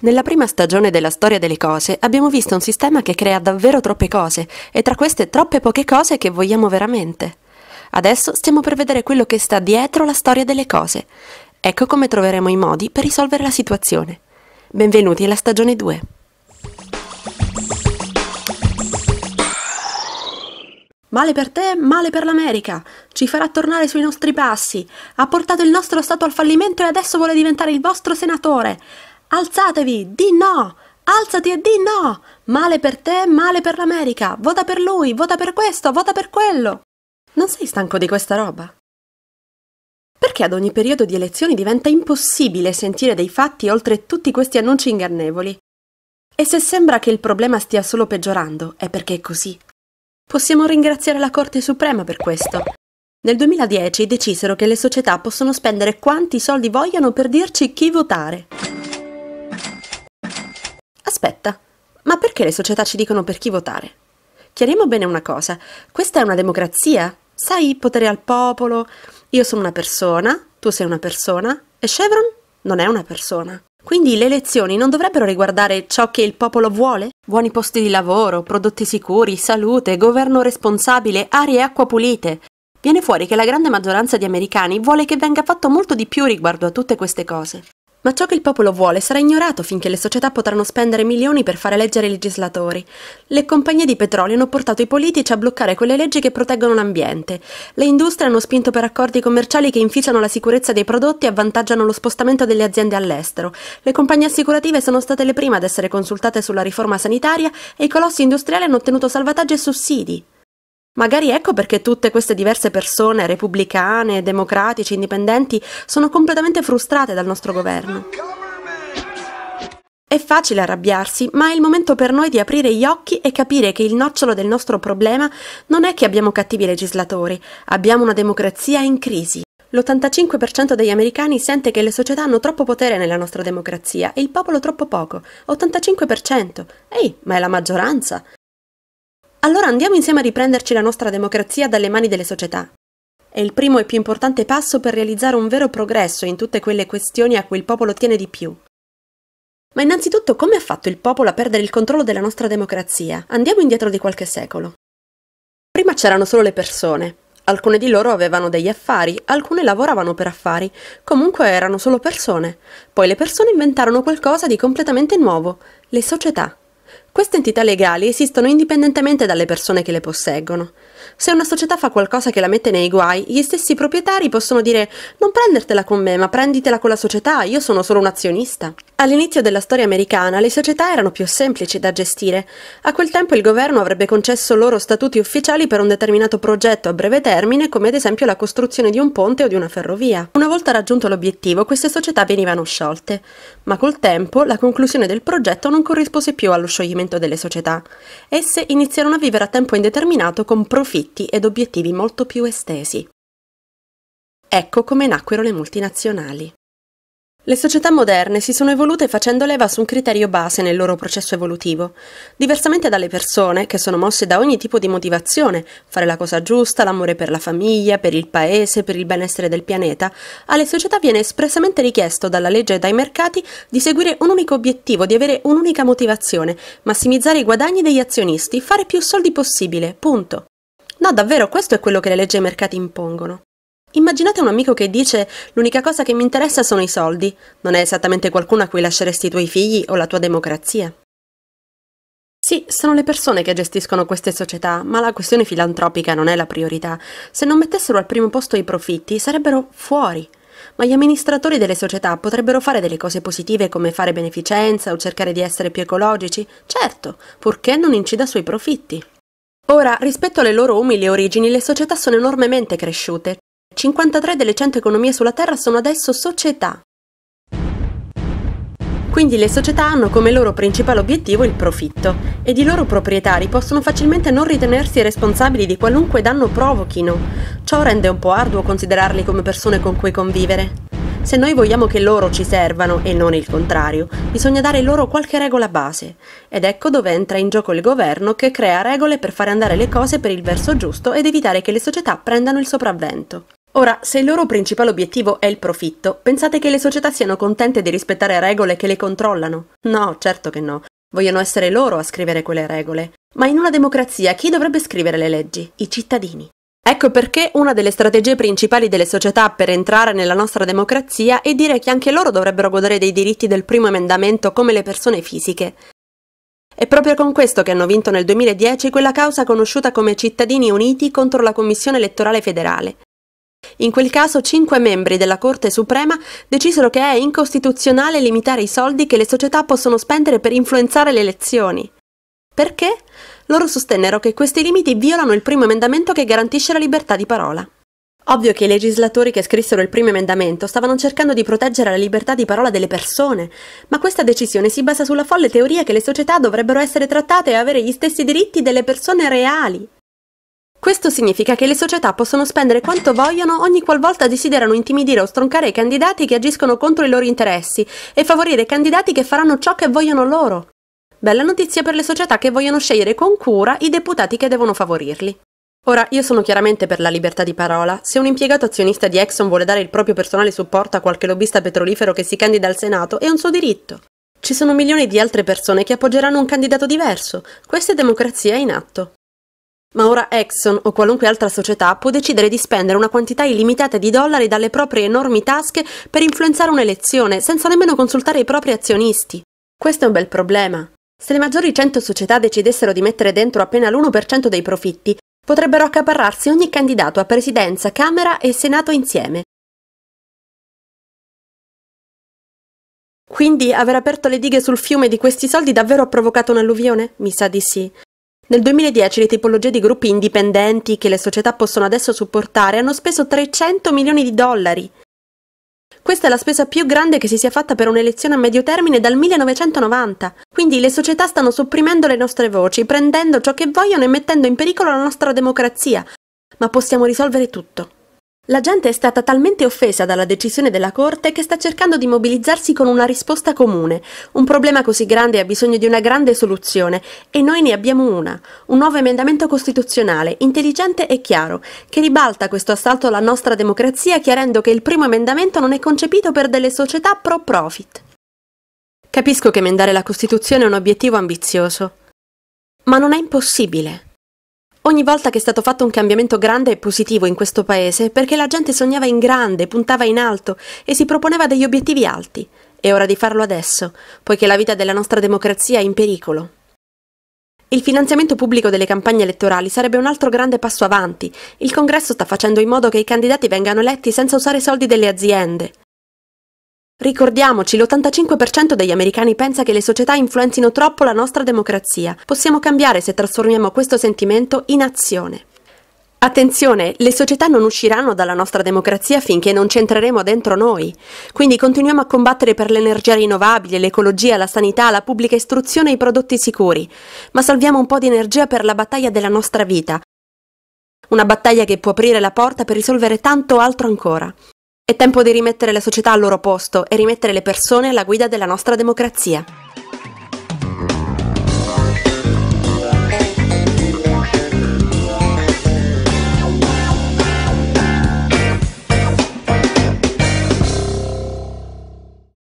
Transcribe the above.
Nella prima stagione della storia delle cose abbiamo visto un sistema che crea davvero troppe cose e tra queste troppe poche cose che vogliamo veramente. Adesso stiamo per vedere quello che sta dietro la storia delle cose. Ecco come troveremo i modi per risolvere la situazione. Benvenuti alla stagione 2. Male per te, male per l'America. Ci farà tornare sui nostri passi. Ha portato il nostro Stato al fallimento e adesso vuole diventare il vostro senatore. Alzatevi, di no! Alzati e di no! Male per te, male per l'America! Vota per lui, vota per questo, vota per quello! Non sei stanco di questa roba? Perché ad ogni periodo di elezioni diventa impossibile sentire dei fatti oltre tutti questi annunci ingannevoli? E se sembra che il problema stia solo peggiorando, è perché è così. Possiamo ringraziare la Corte Suprema per questo. Nel 2010 decisero che le società possono spendere quanti soldi vogliono per dirci chi votare. Aspetta, ma perché le società ci dicono per chi votare? Chiariamo bene una cosa, questa è una democrazia? Sai, potere al popolo, io sono una persona, tu sei una persona e Chevron non è una persona. Quindi le elezioni non dovrebbero riguardare ciò che il popolo vuole? Buoni posti di lavoro, prodotti sicuri, salute, governo responsabile, aria e acqua pulite. Viene fuori che la grande maggioranza di americani vuole che venga fatto molto di più riguardo a tutte queste cose. Ma ciò che il popolo vuole sarà ignorato finché le società potranno spendere milioni per fare leggere i legislatori. Le compagnie di petrolio hanno portato i politici a bloccare quelle leggi che proteggono l'ambiente. Le industrie hanno spinto per accordi commerciali che inficiano la sicurezza dei prodotti e avvantaggiano lo spostamento delle aziende all'estero. Le compagnie assicurative sono state le prime ad essere consultate sulla riforma sanitaria e i colossi industriali hanno ottenuto salvataggi e sussidi. Magari ecco perché tutte queste diverse persone, repubblicane, democratici, indipendenti, sono completamente frustrate dal nostro governo. È facile arrabbiarsi, ma è il momento per noi di aprire gli occhi e capire che il nocciolo del nostro problema non è che abbiamo cattivi legislatori, abbiamo una democrazia in crisi. L'85% degli americani sente che le società hanno troppo potere nella nostra democrazia e il popolo troppo poco. 85%. Ehi, ma è la maggioranza. Allora andiamo insieme a riprenderci la nostra democrazia dalle mani delle società. È il primo e più importante passo per realizzare un vero progresso in tutte quelle questioni a cui il popolo tiene di più. Ma innanzitutto come ha fatto il popolo a perdere il controllo della nostra democrazia? Andiamo indietro di qualche secolo. Prima c'erano solo le persone. Alcune di loro avevano degli affari, alcune lavoravano per affari, comunque erano solo persone. Poi le persone inventarono qualcosa di completamente nuovo, le società. Queste entità legali esistono indipendentemente dalle persone che le posseggono. Se una società fa qualcosa che la mette nei guai, gli stessi proprietari possono dire non prendertela con me, ma prenditela con la società, io sono solo un azionista. All'inizio della storia americana le società erano più semplici da gestire. A quel tempo il governo avrebbe concesso loro statuti ufficiali per un determinato progetto a breve termine, come ad esempio la costruzione di un ponte o di una ferrovia. Una volta raggiunto l'obiettivo, queste società venivano sciolte, ma col tempo la conclusione del progetto non corrispose più allo scioglimento funzionamento delle società. Esse iniziarono a vivere a tempo indeterminato con profitti ed obiettivi molto più estesi. Ecco come nacquero le multinazionali. Le società moderne si sono evolute facendo leva su un criterio base nel loro processo evolutivo. Diversamente dalle persone, che sono mosse da ogni tipo di motivazione, fare la cosa giusta, l'amore per la famiglia, per il paese, per il benessere del pianeta, alle società viene espressamente richiesto dalla legge e dai mercati di seguire un unico obiettivo, di avere un'unica motivazione, massimizzare i guadagni degli azionisti, fare più soldi possibile, punto. No, davvero, questo è quello che le leggi e i mercati impongono. Immaginate un amico che dice l'unica cosa che mi interessa sono i soldi, non è esattamente qualcuno a cui lasceresti i tuoi figli o la tua democrazia. Sì, sono le persone che gestiscono queste società, ma la questione filantropica non è la priorità. Se non mettessero al primo posto i profitti, sarebbero fuori. Ma gli amministratori delle società potrebbero fare delle cose positive come fare beneficenza o cercare di essere più ecologici, certo, purché non incida sui profitti. Ora, rispetto alle loro umili origini, le società sono enormemente cresciute, 53 delle 100 economie sulla Terra sono adesso società. Quindi le società hanno come loro principale obiettivo il profitto ed i loro proprietari possono facilmente non ritenersi responsabili di qualunque danno provochino. Ciò rende un po' arduo considerarli come persone con cui convivere. Se noi vogliamo che loro ci servano e non il contrario, bisogna dare loro qualche regola base. Ed ecco dove entra in gioco il governo che crea regole per fare andare le cose per il verso giusto ed evitare che le società prendano il sopravvento. Ora, se il loro principale obiettivo è il profitto, pensate che le società siano contente di rispettare regole che le controllano? No, certo che no. Vogliono essere loro a scrivere quelle regole. Ma in una democrazia chi dovrebbe scrivere le leggi? I cittadini. Ecco perché una delle strategie principali delle società per entrare nella nostra democrazia è dire che anche loro dovrebbero godere dei diritti del primo emendamento come le persone fisiche. È proprio con questo che hanno vinto nel 2010 quella causa conosciuta come Cittadini Uniti contro la Commissione elettorale federale. In quel caso cinque membri della Corte Suprema decisero che è incostituzionale limitare i soldi che le società possono spendere per influenzare le elezioni. Perché? Loro sostennero che questi limiti violano il primo emendamento che garantisce la libertà di parola. Ovvio che i legislatori che scrissero il primo emendamento stavano cercando di proteggere la libertà di parola delle persone, ma questa decisione si basa sulla folle teoria che le società dovrebbero essere trattate e avere gli stessi diritti delle persone reali. Questo significa che le società possono spendere quanto vogliono ogni qualvolta desiderano intimidire o stroncare i candidati che agiscono contro i loro interessi e favorire candidati che faranno ciò che vogliono loro. Bella notizia per le società che vogliono scegliere con cura i deputati che devono favorirli. Ora, io sono chiaramente per la libertà di parola. Se un impiegato azionista di Exxon vuole dare il proprio personale supporto a qualche lobbista petrolifero che si candida al Senato, è un suo diritto. Ci sono milioni di altre persone che appoggeranno un candidato diverso. Questa è democrazia in atto. Ma ora Exxon o qualunque altra società può decidere di spendere una quantità illimitata di dollari dalle proprie enormi tasche per influenzare un'elezione senza nemmeno consultare i propri azionisti. Questo è un bel problema. Se le maggiori 100 società decidessero di mettere dentro appena l'1% dei profitti, potrebbero accaparrarsi ogni candidato a presidenza, Camera e Senato insieme. Quindi aver aperto le dighe sul fiume di questi soldi davvero ha provocato un'alluvione? Mi sa di sì. Nel 2010 le tipologie di gruppi indipendenti che le società possono adesso supportare hanno speso 300 milioni di dollari. Questa è la spesa più grande che si sia fatta per un'elezione a medio termine dal 1990. Quindi le società stanno sopprimendo le nostre voci, prendendo ciò che vogliono e mettendo in pericolo la nostra democrazia. Ma possiamo risolvere tutto. La gente è stata talmente offesa dalla decisione della Corte che sta cercando di mobilizzarsi con una risposta comune. Un problema così grande ha bisogno di una grande soluzione e noi ne abbiamo una, un nuovo emendamento costituzionale, intelligente e chiaro, che ribalta questo assalto alla nostra democrazia chiarendo che il primo emendamento non è concepito per delle società pro profit. Capisco che emendare la Costituzione è un obiettivo ambizioso, ma non è impossibile. Ogni volta che è stato fatto un cambiamento grande e positivo in questo paese, perché la gente sognava in grande, puntava in alto e si proponeva degli obiettivi alti. È ora di farlo adesso, poiché la vita della nostra democrazia è in pericolo. Il finanziamento pubblico delle campagne elettorali sarebbe un altro grande passo avanti. Il Congresso sta facendo in modo che i candidati vengano eletti senza usare soldi delle aziende. Ricordiamoci, l'85% degli americani pensa che le società influenzino troppo la nostra democrazia. Possiamo cambiare se trasformiamo questo sentimento in azione. Attenzione, le società non usciranno dalla nostra democrazia finché non c'entreremo dentro noi. Quindi continuiamo a combattere per l'energia rinnovabile, l'ecologia, la sanità, la pubblica istruzione e i prodotti sicuri. Ma salviamo un po' di energia per la battaglia della nostra vita. Una battaglia che può aprire la porta per risolvere tanto altro ancora. È tempo di rimettere le società al loro posto e rimettere le persone alla guida della nostra democrazia.